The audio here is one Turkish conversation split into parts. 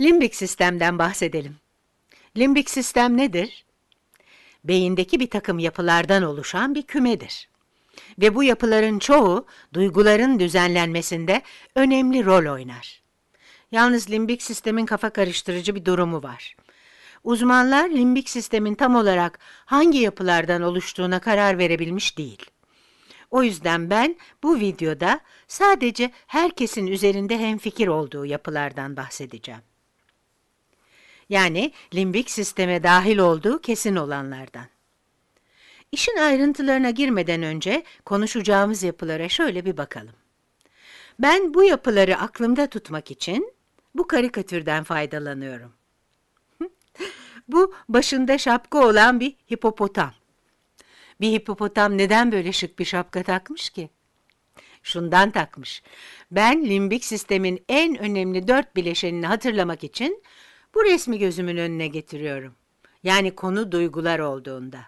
Limbik sistemden bahsedelim. Limbik sistem nedir? Beyindeki bir takım yapılardan oluşan bir kümedir. Ve bu yapıların çoğu duyguların düzenlenmesinde önemli rol oynar. Yalnız limbik sistemin kafa karıştırıcı bir durumu var. Uzmanlar limbik sistemin tam olarak hangi yapılardan oluştuğuna karar verebilmiş değil. O yüzden ben bu videoda sadece herkesin üzerinde hemfikir olduğu yapılardan bahsedeceğim yani limbik sisteme dahil olduğu kesin olanlardan. İşin ayrıntılarına girmeden önce konuşacağımız yapılara şöyle bir bakalım. Ben bu yapıları aklımda tutmak için bu karikatürden faydalanıyorum. bu başında şapka olan bir hipopotam. Bir hipopotam neden böyle şık bir şapka takmış ki? Şundan takmış. Ben limbik sistemin en önemli dört bileşenini hatırlamak için bu resmi gözümün önüne getiriyorum. Yani konu duygular olduğunda.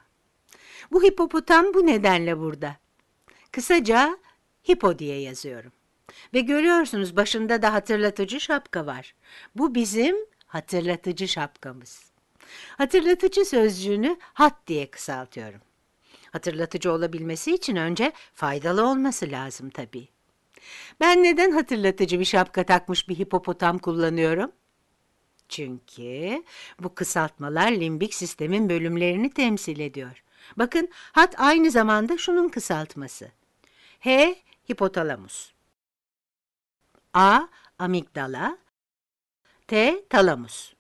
Bu hipopotam bu nedenle burada. Kısaca hipo diye yazıyorum. Ve görüyorsunuz başında da hatırlatıcı şapka var. Bu bizim hatırlatıcı şapkamız. Hatırlatıcı sözcüğünü hat diye kısaltıyorum. Hatırlatıcı olabilmesi için önce faydalı olması lazım tabii. Ben neden hatırlatıcı bir şapka takmış bir hipopotam kullanıyorum? Çünkü bu kısaltmalar limbik sistemin bölümlerini temsil ediyor. Bakın hat aynı zamanda şunun kısaltması. H hipotalamus. A amigdala. T talamus.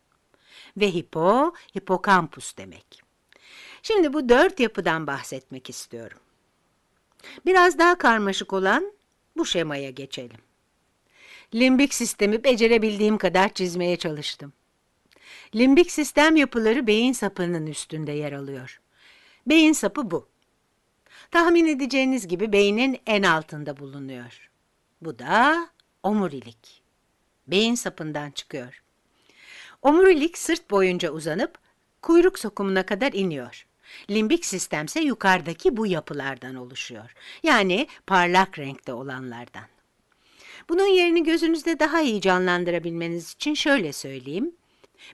Ve hipo hipokampus demek. Şimdi bu dört yapıdan bahsetmek istiyorum. Biraz daha karmaşık olan bu şemaya geçelim limbik sistemi becerebildiğim kadar çizmeye çalıştım. Limbik sistem yapıları beyin sapının üstünde yer alıyor. Beyin sapı bu. Tahmin edeceğiniz gibi beynin en altında bulunuyor. Bu da omurilik. Beyin sapından çıkıyor. Omurilik sırt boyunca uzanıp kuyruk sokumuna kadar iniyor. Limbik sistemse yukarıdaki bu yapılardan oluşuyor. Yani parlak renkte olanlardan. Bunun yerini gözünüzde daha iyi canlandırabilmeniz için şöyle söyleyeyim.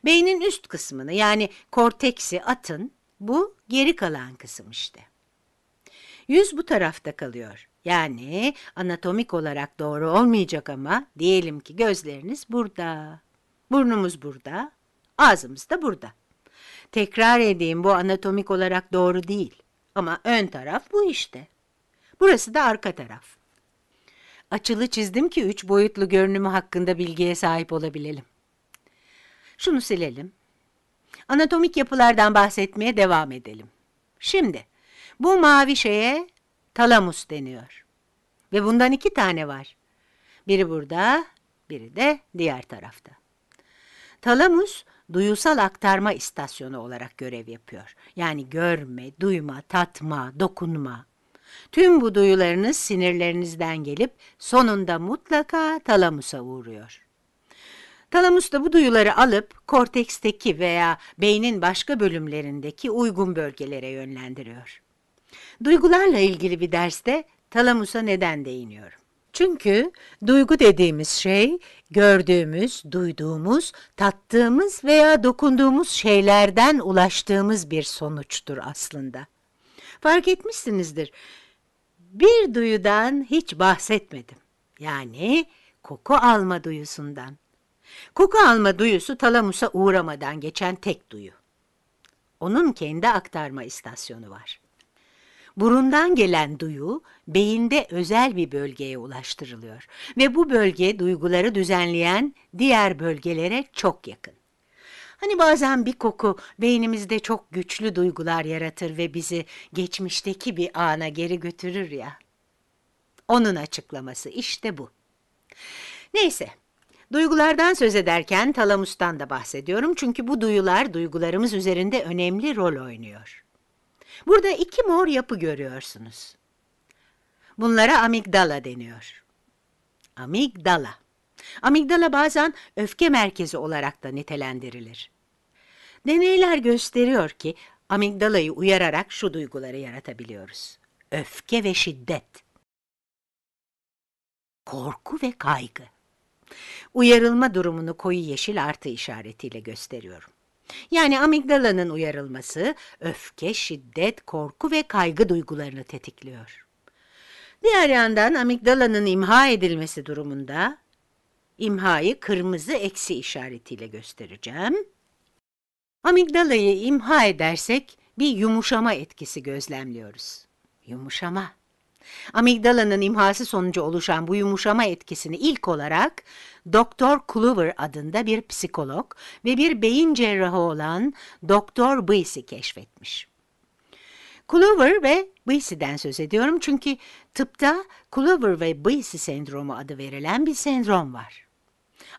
Beynin üst kısmını yani korteksi atın, bu geri kalan kısım işte. Yüz bu tarafta kalıyor. Yani anatomik olarak doğru olmayacak ama diyelim ki gözleriniz burada, burnumuz burada, ağzımız da burada. Tekrar edeyim bu anatomik olarak doğru değil ama ön taraf bu işte. Burası da arka taraf. Açılı çizdim ki üç boyutlu görünümü hakkında bilgiye sahip olabilelim. Şunu silelim. Anatomik yapılardan bahsetmeye devam edelim. Şimdi bu mavi şeye talamus deniyor. Ve bundan iki tane var. Biri burada, biri de diğer tarafta. Talamus, duyusal aktarma istasyonu olarak görev yapıyor. Yani görme, duyma, tatma, dokunma, Tüm bu duyularınız sinirlerinizden gelip sonunda mutlaka talamusa uğruyor. Talamus da bu duyuları alıp korteksteki veya beynin başka bölümlerindeki uygun bölgelere yönlendiriyor. Duygularla ilgili bir derste talamusa neden değiniyorum. Çünkü duygu dediğimiz şey gördüğümüz, duyduğumuz, tattığımız veya dokunduğumuz şeylerden ulaştığımız bir sonuçtur aslında. Fark etmişsinizdir. Bir duyudan hiç bahsetmedim. Yani koku alma duyusundan. Koku alma duyusu talamusa uğramadan geçen tek duyu. Onun kendi aktarma istasyonu var. Burundan gelen duyu beyinde özel bir bölgeye ulaştırılıyor ve bu bölge duyguları düzenleyen diğer bölgelere çok yakın. Hani bazen bir koku beynimizde çok güçlü duygular yaratır ve bizi geçmişteki bir ana geri götürür ya. Onun açıklaması işte bu. Neyse, duygulardan söz ederken talamustan da bahsediyorum çünkü bu duyular duygularımız üzerinde önemli rol oynuyor. Burada iki mor yapı görüyorsunuz. Bunlara amigdala deniyor. Amigdala. Amigdala bazen öfke merkezi olarak da nitelendirilir. Deneyler gösteriyor ki amigdalayı uyararak şu duyguları yaratabiliyoruz. Öfke ve şiddet. Korku ve kaygı. Uyarılma durumunu koyu yeşil artı işaretiyle gösteriyorum. Yani amigdalanın uyarılması öfke, şiddet, korku ve kaygı duygularını tetikliyor. Diğer yandan amigdalanın imha edilmesi durumunda İmhayı kırmızı eksi işaretiyle göstereceğim. Amigdalayı imha edersek bir yumuşama etkisi gözlemliyoruz. Yumuşama. Amigdalanın imhası sonucu oluşan bu yumuşama etkisini ilk olarak Doktor Kluver adında bir psikolog ve bir beyin cerrahı olan Doktor Bisi keşfetmiş. Kluver ve Bisi'den söz ediyorum çünkü tıpta Kluver ve Bisi sendromu adı verilen bir sendrom var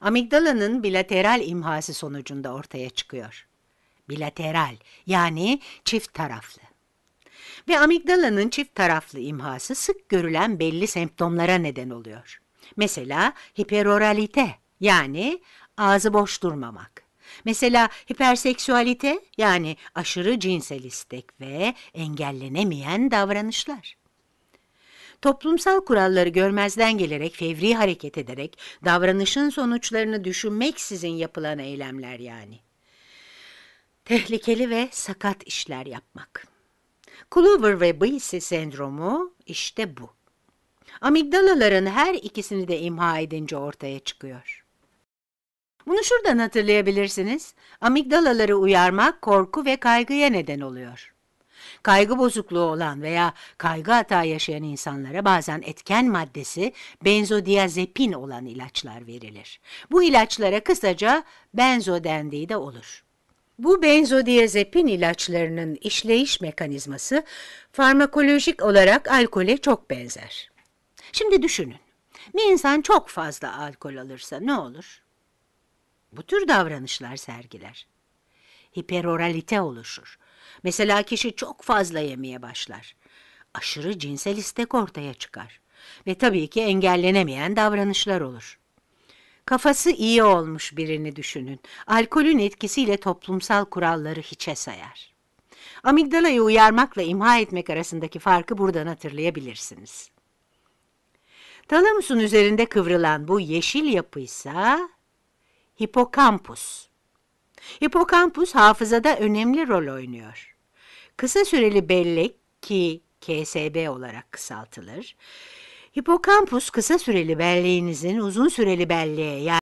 amigdalanın bilateral imhası sonucunda ortaya çıkıyor. Bilateral yani çift taraflı. Ve amigdalanın çift taraflı imhası sık görülen belli semptomlara neden oluyor. Mesela hiperoralite yani ağzı boş durmamak. Mesela hiperseksüalite yani aşırı cinsel istek ve engellenemeyen davranışlar toplumsal kuralları görmezden gelerek fevri hareket ederek davranışın sonuçlarını düşünmeksizin yapılan eylemler yani. Tehlikeli ve sakat işler yapmak. Kluver ve Boyce sendromu işte bu. Amigdalaların her ikisini de imha edince ortaya çıkıyor. Bunu şuradan hatırlayabilirsiniz. Amigdalaları uyarmak korku ve kaygıya neden oluyor. Kaygı bozukluğu olan veya kaygı hata yaşayan insanlara bazen etken maddesi benzodiazepin olan ilaçlar verilir. Bu ilaçlara kısaca benzo dendiği de olur. Bu benzodiazepin ilaçlarının işleyiş mekanizması farmakolojik olarak alkole çok benzer. Şimdi düşünün, bir insan çok fazla alkol alırsa ne olur? Bu tür davranışlar sergiler. Hiperoralite oluşur. Mesela kişi çok fazla yemeye başlar. Aşırı cinsel istek ortaya çıkar. Ve tabii ki engellenemeyen davranışlar olur. Kafası iyi olmuş birini düşünün. Alkolün etkisiyle toplumsal kuralları hiçe sayar. Amigdalayı uyarmakla imha etmek arasındaki farkı buradan hatırlayabilirsiniz. Talamusun üzerinde kıvrılan bu yeşil yapıysa hipokampus. Hipokampus hafızada önemli rol oynuyor. Kısa süreli bellek ki KSB olarak kısaltılır. Hipokampus kısa süreli belleğinizin uzun süreli belleğe yani